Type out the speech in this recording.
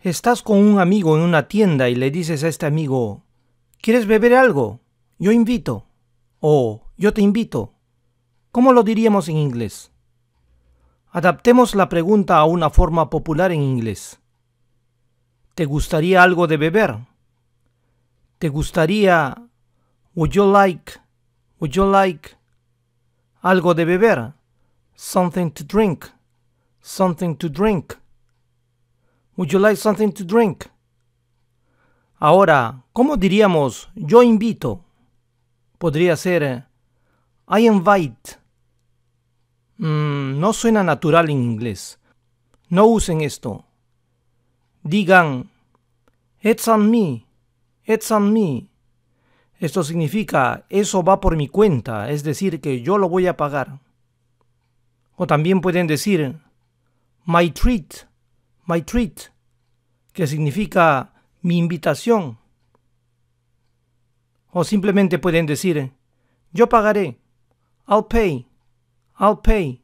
Estás con un amigo en una tienda y le dices a este amigo, ¿quieres beber algo? Yo invito. O yo te invito. ¿Cómo lo diríamos en inglés? Adaptemos la pregunta a una forma popular en inglés. ¿Te gustaría algo de beber? ¿Te gustaría... Would you like... Would you like... Algo de beber? Something to drink. Something to drink. Would you like something to drink? Ahora, ¿cómo diríamos yo invito? Podría ser I invite. Mm, no suena natural en inglés. No usen esto. Digan It's on me. It's on me. Esto significa eso va por mi cuenta, es decir, que yo lo voy a pagar. O también pueden decir My treat my treat, que significa mi invitación. O simplemente pueden decir, yo pagaré, I'll pay, I'll pay.